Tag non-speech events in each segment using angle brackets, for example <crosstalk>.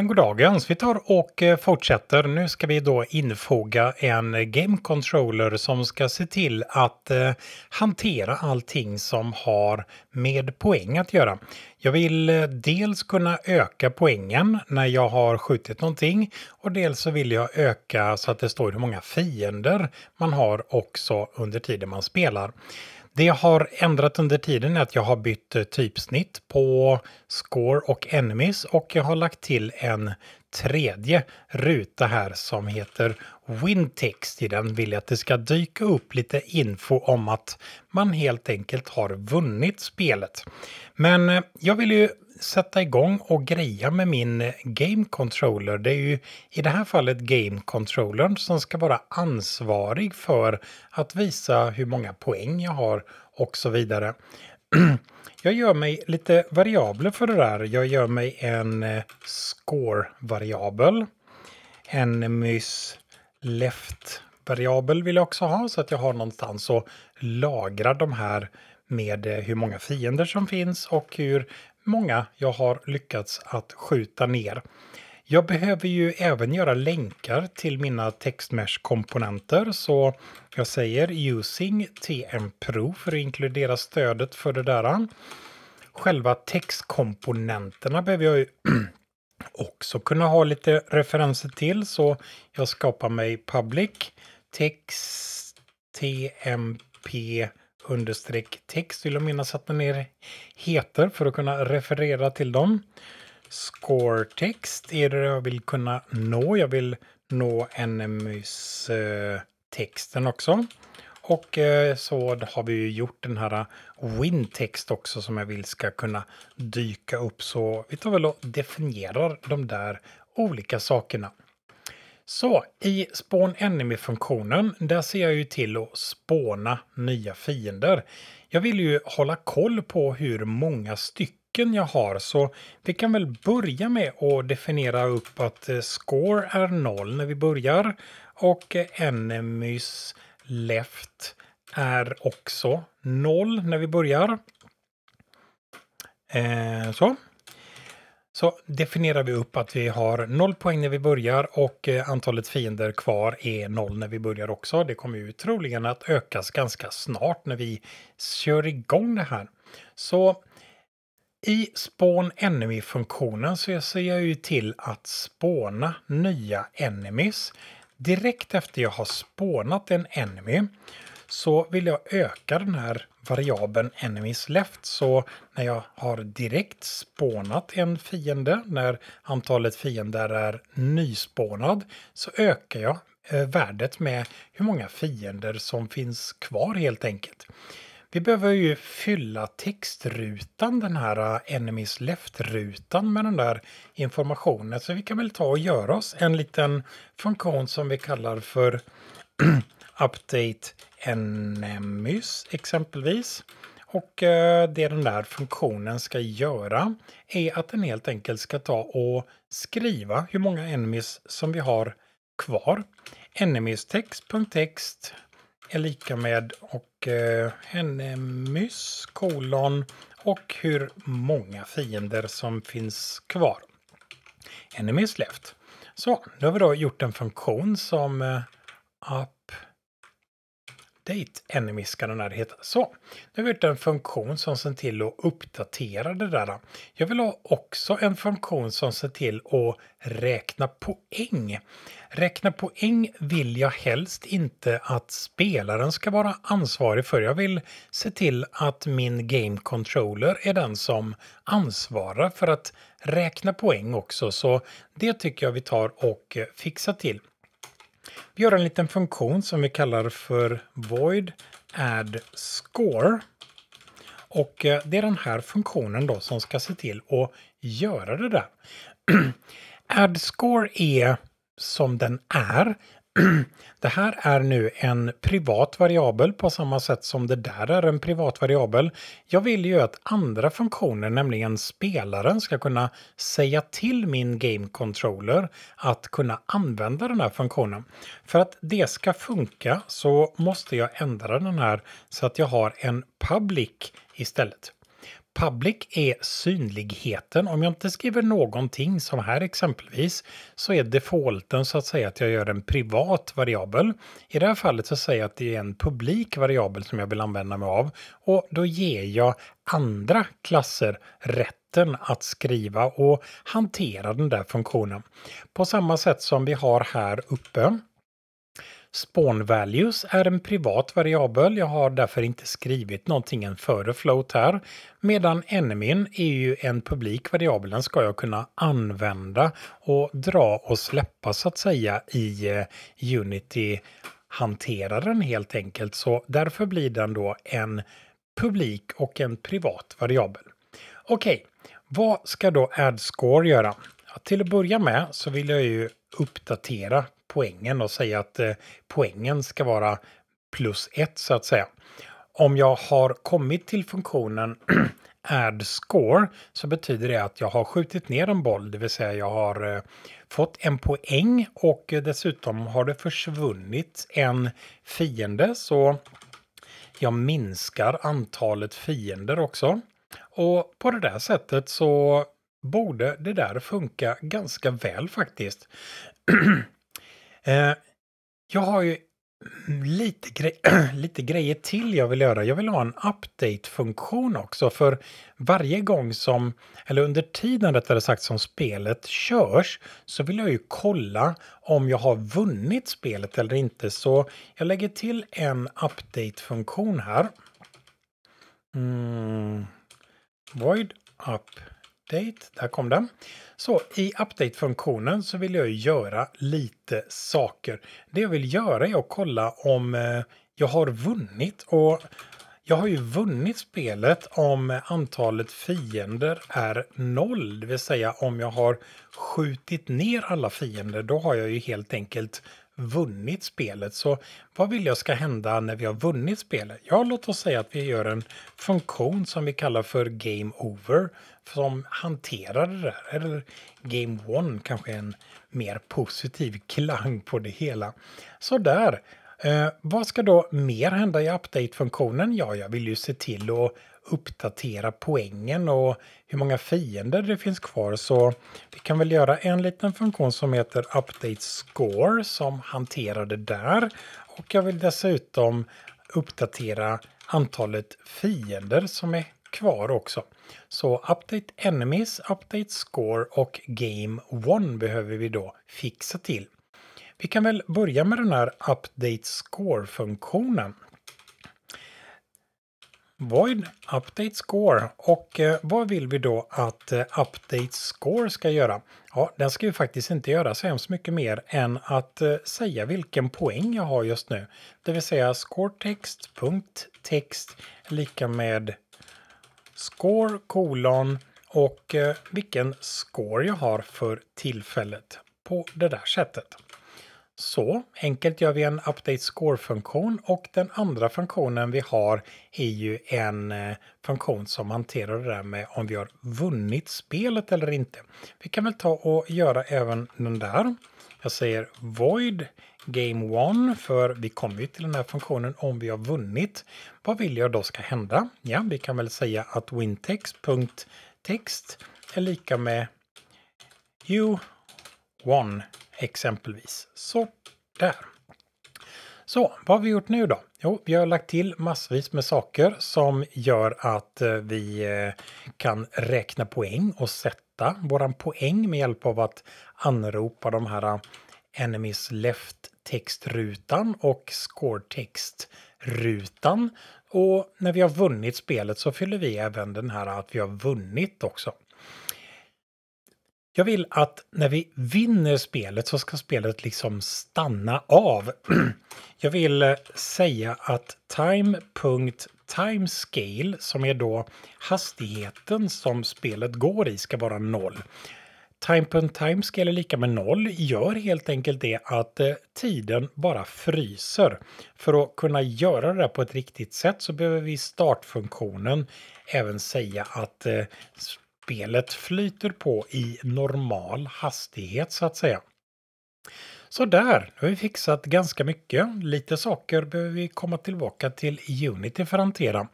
Men god vi tar och eh, fortsätter. Nu ska vi då infoga en game controller som ska se till att eh, hantera allting som har med poäng att göra. Jag vill eh, dels kunna öka poängen när jag har skjutit någonting och dels så vill jag öka så att det står hur många fiender man har också under tiden man spelar. Det jag har ändrat under tiden är att jag har bytt eh, typsnitt på score och enemies och jag har lagt till en tredje ruta här som heter Wintext. I den vill jag att det ska dyka upp lite info om att man helt enkelt har vunnit spelet. Men eh, jag vill ju sätta igång och greja med min game controller. Det är ju i det här fallet game controllern som ska vara ansvarig för att visa hur många poäng jag har och så vidare. <clears throat> Jag gör mig lite variabler för det där. Jag gör mig en eh, score-variabel. En mys left-variabel vill jag också ha så att jag har någonstans att lagra de här med eh, hur många fiender som finns och hur många jag har lyckats att skjuta ner. Jag behöver ju även göra länkar till mina textmesh-komponenter så jag säger using tmpro för att inkludera stödet för det där. Själva textkomponenterna behöver jag ju <clears throat> också kunna ha lite referenser till så jag skapar mig public text tmp understreck text vill jag minnas att den är, heter för att kunna referera till dem. Score text är det jag vill kunna nå. Jag vill nå enemies eh, texten också. Och eh, så har vi ju gjort den här eh, win-text också som jag vill ska kunna dyka upp. Så vi tar väl och definierar de där olika sakerna. Så i Spawn Enemy-funktionen, där ser jag ju till att spåna nya fiender. Jag vill ju hålla koll på hur många stycken jag har så vi kan väl börja med att definiera upp att eh, score är noll när vi börjar och eh, enemies left är också noll när vi börjar. Eh, så så definierar vi upp att vi har noll poäng när vi börjar och eh, antalet fiender kvar är noll när vi börjar också. Det kommer ju troligen att ökas ganska snart när vi kör igång det här. Så i spån Enemy-funktionen så ser jag ju till att spåna nya enemies. Direkt efter jag har spånat en enemy så vill jag öka den här variabeln enemies left. Så när jag har direkt spånat en fiende, när antalet fiender är nyspånad, så ökar jag eh, värdet med hur många fiender som finns kvar helt enkelt. Vi behöver ju fylla textrutan, den här eh, Enemies Left-rutan med den där informationen. Så vi kan väl ta och göra oss en liten funktion som vi kallar för <clears throat> Update Enemies eh, exempelvis. Och eh, det den där funktionen ska göra är att den helt enkelt ska ta och skriva hur många enemies som vi har kvar. Enemiestext.text är lika med och eh, enemies kolon och hur många fiender som finns kvar. Enemies left. Så, nu har vi då gjort en funktion som up update enemies ska den här heta. Så, nu har vi gjort en funktion som ser till att uppdatera det där. Jag vill ha också en funktion som ser till att räkna poäng. Räkna poäng vill jag helst inte att spelaren ska vara ansvarig för. Jag vill se till att min game controller är den som ansvarar för att räkna poäng också. Så det tycker jag vi tar och fixar till. Vi gör en liten funktion som vi kallar för void add score. Och eh, det är den här funktionen då som ska se till att göra det där. <clears throat> add score är som den är, <clears throat> det här är nu en privat variabel på samma sätt som det där är en privat variabel. Jag vill ju att andra funktioner, nämligen spelaren, ska kunna säga till min game controller att kunna använda den här funktionen. För att det ska funka så måste jag ändra den här så att jag har en public istället. Public är synligheten. Om jag inte skriver någonting, som här exempelvis, så är defaulten så att säga att jag gör en privat variabel. I det här fallet så säger jag att det är en publik variabel som jag vill använda mig av och då ger jag andra klasser rätten att skriva och hantera den där funktionen. På samma sätt som vi har här uppe Spawn values är en privat variabel. Jag har därför inte skrivit någonting före float här. Medan Enemyn är ju en publik variabel. Den ska jag kunna använda och dra och släppa så att säga i eh, Unity hanteraren helt enkelt. Så därför blir den då en publik och en privat variabel. Okej, okay. vad ska då AdScore göra? Ja, till att börja med så vill jag ju uppdatera poängen och säga att eh, poängen ska vara plus ett så att säga. Om jag har kommit till funktionen <clears throat> add score så betyder det att jag har skjutit ner en boll, det vill säga jag har eh, fått en poäng och eh, dessutom har det försvunnit en fiende så jag minskar antalet fiender också. Och på det där sättet så borde det där funka ganska väl faktiskt. <clears throat> Eh, jag har ju lite, gre <clears throat> lite grejer till jag vill göra. Jag vill ha en update-funktion också för varje gång som, eller under tiden rättare sagt som spelet körs så vill jag ju kolla om jag har vunnit spelet eller inte. Så jag lägger till en update-funktion här. Mm. Void up update, där kom den. Så i update-funktionen så vill jag göra lite saker. Det jag vill göra är att kolla om eh, jag har vunnit och jag har ju vunnit spelet om antalet fiender är noll, det vill säga om jag har skjutit ner alla fiender, då har jag ju helt enkelt vunnit spelet. Så vad vill jag ska hända när vi har vunnit spelet? Ja, låt oss säga att vi gör en funktion som vi kallar för Game Over som hanterar det där. Eller Game One kanske en mer positiv klang på det hela. Så där. Eh, vad ska då mer hända i update-funktionen? Ja, jag vill ju se till att uppdatera poängen och hur många fiender det finns kvar. Så vi kan väl göra en liten funktion som heter Update Score som hanterar det där. Och jag vill dessutom uppdatera antalet fiender som är kvar också. Så Update Enemies, Update Score och Game 1 behöver vi då fixa till. Vi kan väl börja med den här Update Score-funktionen. Void Update Score. Och eh, vad vill vi då att eh, Update Score ska göra? Ja, den ska ju faktiskt inte göra så hemskt mycket mer än att eh, säga vilken poäng jag har just nu. Det vill säga scoretext, punkt, text lika med score, kolon och eh, vilken score jag har för tillfället på det där sättet. Så enkelt gör vi en update score-funktion och den andra funktionen vi har är ju en eh, funktion som hanterar det där med om vi har vunnit spelet eller inte. Vi kan väl ta och göra även den där. Jag säger void game one för vi kommer ju till den här funktionen om vi har vunnit. Vad vill jag då ska hända? Ja, vi kan väl säga att wintext.text är lika med you won exempelvis. Så där. Så vad har vi gjort nu då? Jo, vi har lagt till massvis med saker som gör att eh, vi eh, kan räkna poäng och sätta våran poäng med hjälp av att anropa de här eh, enemies left textrutan och score textrutan. Och när vi har vunnit spelet så fyller vi även den här att vi har vunnit också. Jag vill att när vi vinner spelet så ska spelet liksom stanna av. <clears throat> Jag vill eh, säga att time.timescale som är då hastigheten som spelet går i ska vara noll. Time.timescale är lika med noll gör helt enkelt det att eh, tiden bara fryser. För att kunna göra det på ett riktigt sätt så behöver vi startfunktionen även säga att eh, spelet flyter på i normal hastighet så att säga. Så där, nu har vi fixat ganska mycket. Lite saker behöver vi komma tillbaka till Unity för att hantera.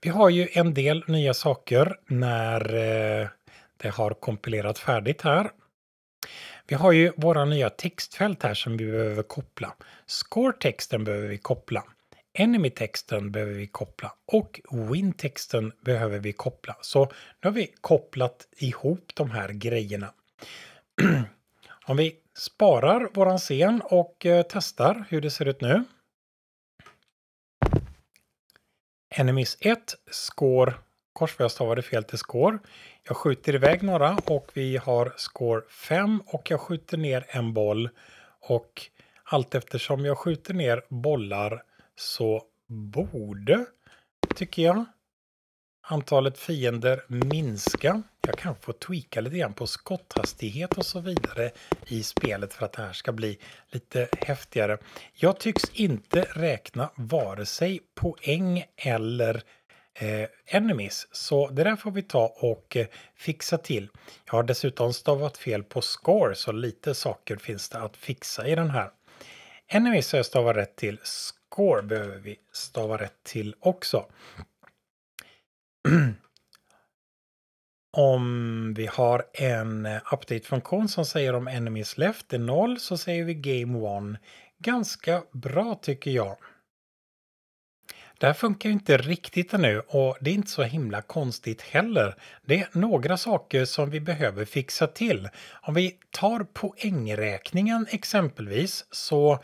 Vi har ju en del nya saker när eh, det har kompilerat färdigt här. Vi har ju våra nya textfält här som vi behöver koppla. Score-texten behöver vi koppla. Enemy-texten behöver vi koppla och Win-texten behöver vi koppla. Så nu har vi kopplat ihop de här grejerna. <clears throat> Om vi sparar våran scen och eh, testar hur det ser ut nu. Enemies 1, score, kors stavade fel till score. Jag skjuter iväg några och vi har score 5 och jag skjuter ner en boll. Och allt eftersom jag skjuter ner bollar så borde, tycker jag, antalet fiender minska. Jag kan få tweaka lite grann på skotthastighet och så vidare i spelet för att det här ska bli lite häftigare. Jag tycks inte räkna vare sig poäng eller eh, enemies, så det där får vi ta och eh, fixa till. Jag har dessutom stavat fel på score, så lite saker finns det att fixa i den här. Enemies har jag stavat rätt till score behöver vi stava rätt till också. om vi har en update-funktion som säger om enemies left är noll så säger vi game one. Ganska bra tycker jag. Det här funkar ju inte riktigt ännu och det är inte så himla konstigt heller. Det är några saker som vi behöver fixa till. Om vi tar poängräkningen exempelvis så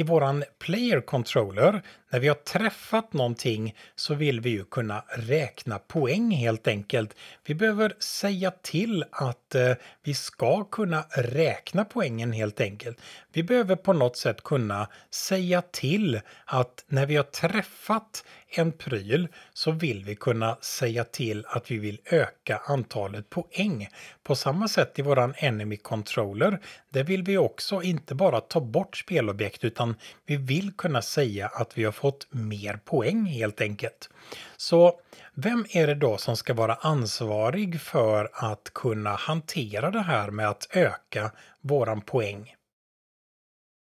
i våran player controller när vi har träffat någonting så vill vi ju kunna räkna poäng helt enkelt. Vi behöver säga till att eh, vi ska kunna räkna poängen helt enkelt. Vi behöver på något sätt kunna säga till att när vi har träffat en pryl så vill vi kunna säga till att vi vill öka antalet poäng. På samma sätt i våran Enemy Controller, där vill vi också inte bara ta bort spelobjekt utan vi vill kunna säga att vi har fått fått mer poäng helt enkelt. Så vem är det då som ska vara ansvarig för att kunna hantera det här med att öka våran poäng?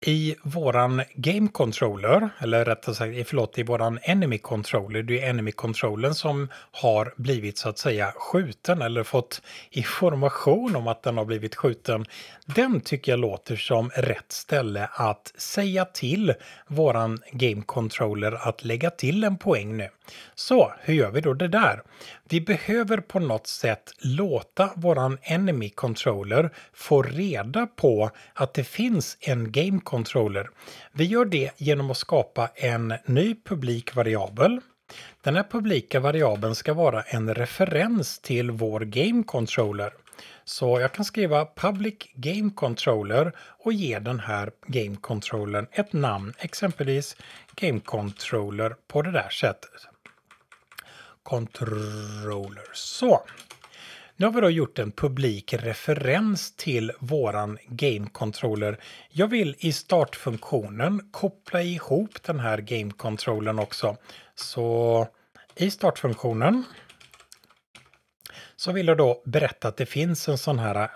i våran game controller, eller rättare sagt, förlåt, i våran enemy controller, det är enemy Controllern som har blivit så att säga skjuten eller fått information om att den har blivit skjuten. Den tycker jag låter som rätt ställe att säga till våran game controller att lägga till en poäng nu. Så hur gör vi då det där? Vi behöver på något sätt låta våran enemy controller få reda på att det finns en game controller. Vi gör det genom att skapa en ny publik variabel den här publika variabeln ska vara en referens till vår game controller. Så jag kan skriva public game controller och ge den här game controllern ett namn, exempelvis game controller på det där sättet controller. Så. Nu har vi då gjort en publik referens till våran game controller. Jag vill i startfunktionen koppla ihop den här game controllern också. Så i startfunktionen så vill jag då berätta att det finns en sån här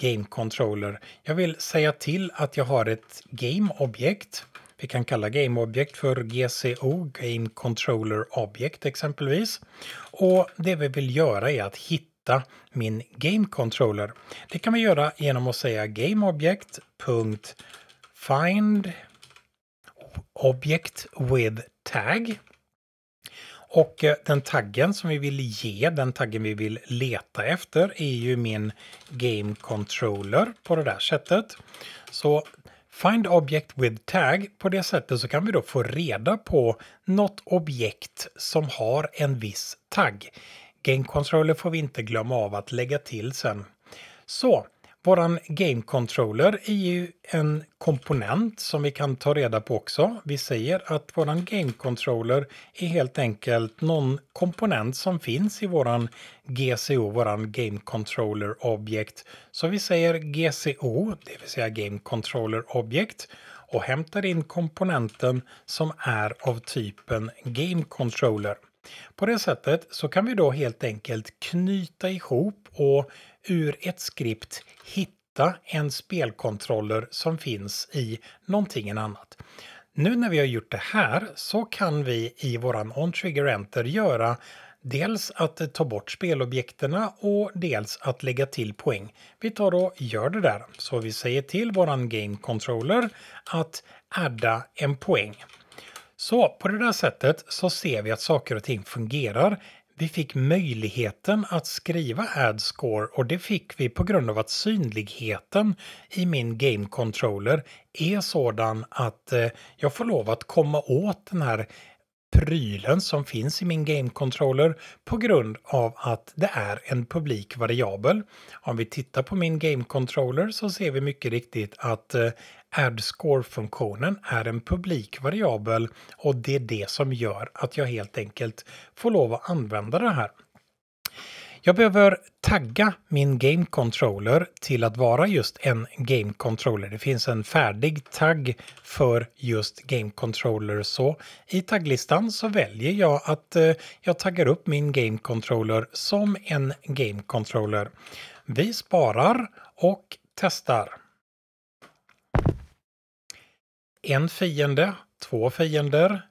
game controller. Jag vill säga till att jag har ett game objekt vi kan kalla GameObject för GCO, Game Controller Object exempelvis. Och det vi vill göra är att hitta min Game Controller. Det kan vi göra genom att säga GameObject.find object with tag. Och eh, den taggen som vi vill ge, den taggen vi vill leta efter är ju min Game Controller på det där sättet. Så Find Object with Tag. På det sättet så kan vi då få reda på något objekt som har en viss tagg. Game Controller får vi inte glömma av att lägga till sen. Så Våran Game Controller är ju en komponent som vi kan ta reda på också. Vi säger att våran Game Controller är helt enkelt någon komponent som finns i våran GCO, våran Game Controller Object. Så vi säger GCO, det vill säga Game Controller Object och hämtar in komponenten som är av typen Game Controller. På det sättet så kan vi då helt enkelt knyta ihop och ur ett skript hitta en spelkontroller som finns i någonting annat. Nu när vi har gjort det här så kan vi i våran on-trigger enter göra dels att ta bort spelobjekterna och dels att lägga till poäng. Vi tar och gör det där. Så vi säger till våran game controller att adda en poäng. Så på det där sättet så ser vi att saker och ting fungerar vi fick möjligheten att skriva AdScore och det fick vi på grund av att synligheten i min Game Controller är sådan att eh, jag får lov att komma åt den här prylen som finns i min Game Controller på grund av att det är en publik variabel. Om vi tittar på min Game Controller så ser vi mycket riktigt att eh, AdScore-funktionen är en publik variabel och det är det som gör att jag helt enkelt får lov att använda det här. Jag behöver tagga min Game Controller till att vara just en Game Controller. Det finns en färdig tagg för just Game Controller så i tagglistan så väljer jag att eh, jag taggar upp min Game Controller som en Game Controller. Vi sparar och testar en fiende, två fiender,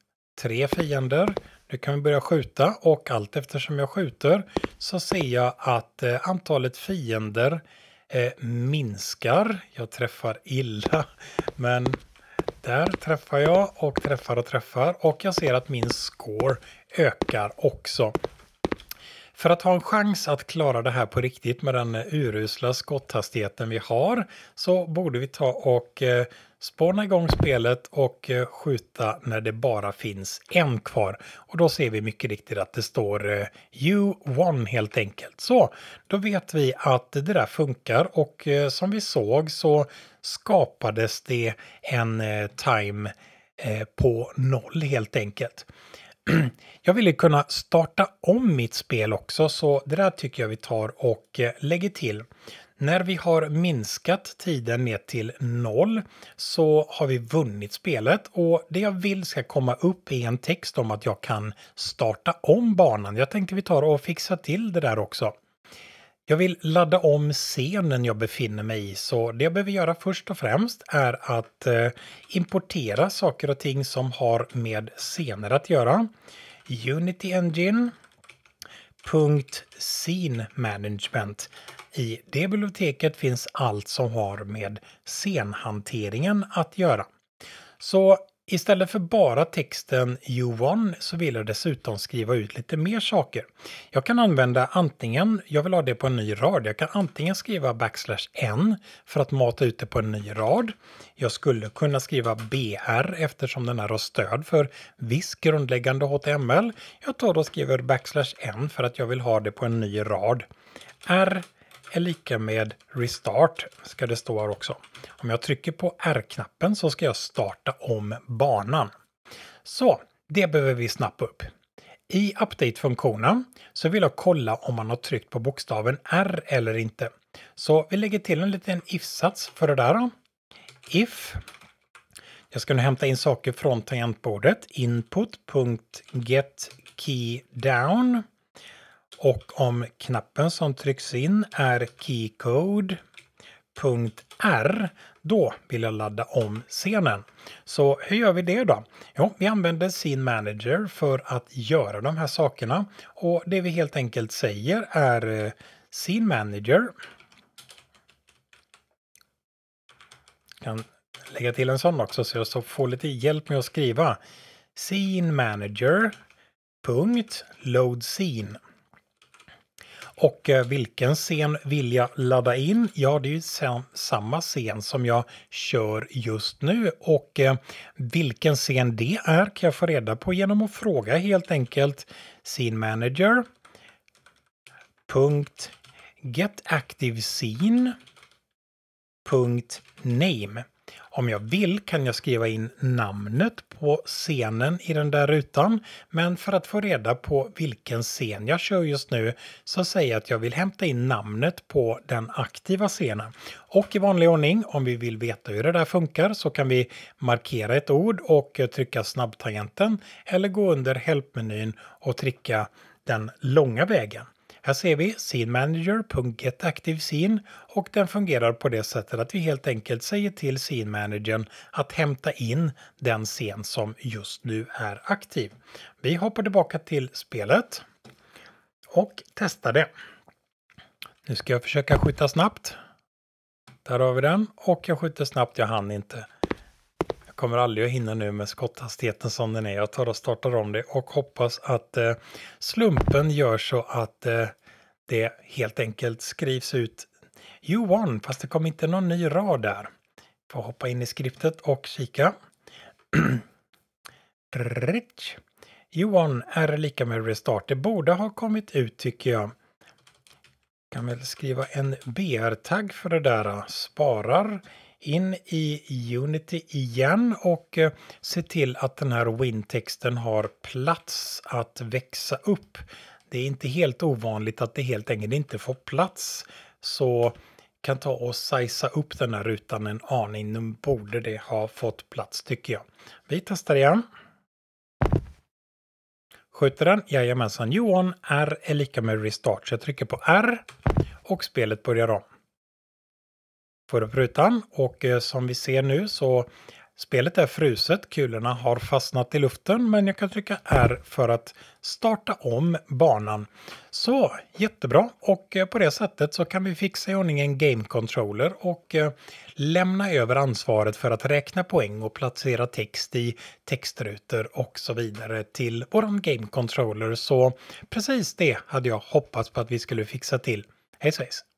tre fiender. Nu kan vi börja skjuta och allt eftersom jag skjuter så ser jag att eh, antalet fiender eh, minskar. Jag träffar illa, <laughs> men där träffar jag och träffar och träffar och jag ser att min score ökar också. För att ha en chans att klara det här på riktigt med den eh, urusla skotthastigheten vi har så borde vi ta och spåna igång spelet och eh, skjuta när det bara finns en kvar. Och då ser vi mycket riktigt att det står eh, You won helt enkelt. Så då vet vi att det där funkar och eh, som vi såg så skapades det en time på noll helt enkelt. <clears throat> Jag ville kunna starta om mitt spel också, så det där tycker jag vi tar och lägger till. När vi har minskat tiden ner till noll så har vi vunnit spelet och det jag vill ska komma upp är en text om att jag kan starta om banan. Jag tänkte vi tar och fixar till det där också. Jag vill ladda om scenen jag befinner mig i så det jag behöver göra först och främst är att eh, importera saker och ting som har med scener att göra. Unity Engine. Scene Management. I det biblioteket finns allt som har med scenhanteringen att göra. Så Istället för bara texten U1 så vill jag dessutom skriva ut lite mer saker. Jag kan använda antingen, jag vill ha det på en ny rad, jag kan antingen skriva backslash n för att mata ut det på en ny rad. Jag skulle kunna skriva br eftersom den här har stöd för viss grundläggande HTML. Jag tar och skriver backslash n för att jag vill ha det på en ny rad. r är lika med restart, ska det stå här också. Om jag trycker på R-knappen så ska jag starta om banan. Så, det behöver vi snappa upp. I update-funktionen så vill jag kolla om man har tryckt på bokstaven R eller inte. Så vi lägger till en liten if-sats för det där. If. Jag ska nu hämta in saker från tangentbordet. Input.getKeyDown och om knappen som trycks in är keycode.r då vill jag ladda om scenen. Så hur gör vi det då? Jo, vi använder Scene Manager för att göra de här sakerna och det vi helt enkelt säger är eh, Scene Manager Jag kan lägga till en sån också så jag får lite hjälp med att skriva. Scene Manager. load scene. Och eh, vilken scen vill jag ladda in? Ja, det är ju samma scen som jag kör just nu och eh, vilken scen det är kan jag få reda på genom att fråga helt enkelt Scene Manager. Punkt om jag vill kan jag skriva in namnet på scenen i den där rutan, men för att få reda på vilken scen jag kör just nu så säger jag att jag vill hämta in namnet på den aktiva scenen. Och i vanlig ordning, om vi vill veta hur det där funkar så kan vi markera ett ord och trycka snabbtangenten eller gå under Help-menyn och trycka den långa vägen. Här ser vi Scene och den fungerar på det sättet att vi helt enkelt säger till Scene att hämta in den scen som just nu är aktiv. Vi hoppar tillbaka till spelet och testar det. Nu ska jag försöka skjuta snabbt. Där har vi den och jag skjuter snabbt, jag hann inte kommer aldrig att hinna nu med skotthastigheten som den är. Jag tar och startar om det och hoppas att eh, slumpen gör så att eh, det helt enkelt skrivs ut You won, fast det kom inte någon ny rad där. Får hoppa in i skriptet och kika. Rich. You won är lika med restart. Det borde ha kommit ut tycker jag. Kan väl skriva en BR-tagg för det där. Sparar in i Unity igen och eh, se till att den här win-texten har plats att växa upp. Det är inte helt ovanligt att det helt enkelt inte får plats. Så kan ta och sajsa upp den här rutan en aning. Nu borde det ha fått plats tycker jag. Vi testar igen. Skjuter den? Jajamensan. on. R är lika med restart. Så jag trycker på R och spelet börjar om för rutan och eh, som vi ser nu så spelet är fruset, kulorna har fastnat i luften men jag kan trycka R för att starta om banan. Så jättebra och eh, på det sättet så kan vi fixa i ordning en game controller och eh, lämna över ansvaret för att räkna poäng och placera text i textrutor och så vidare till våran game controller. Så precis det hade jag hoppats på att vi skulle fixa till. Hej svejs!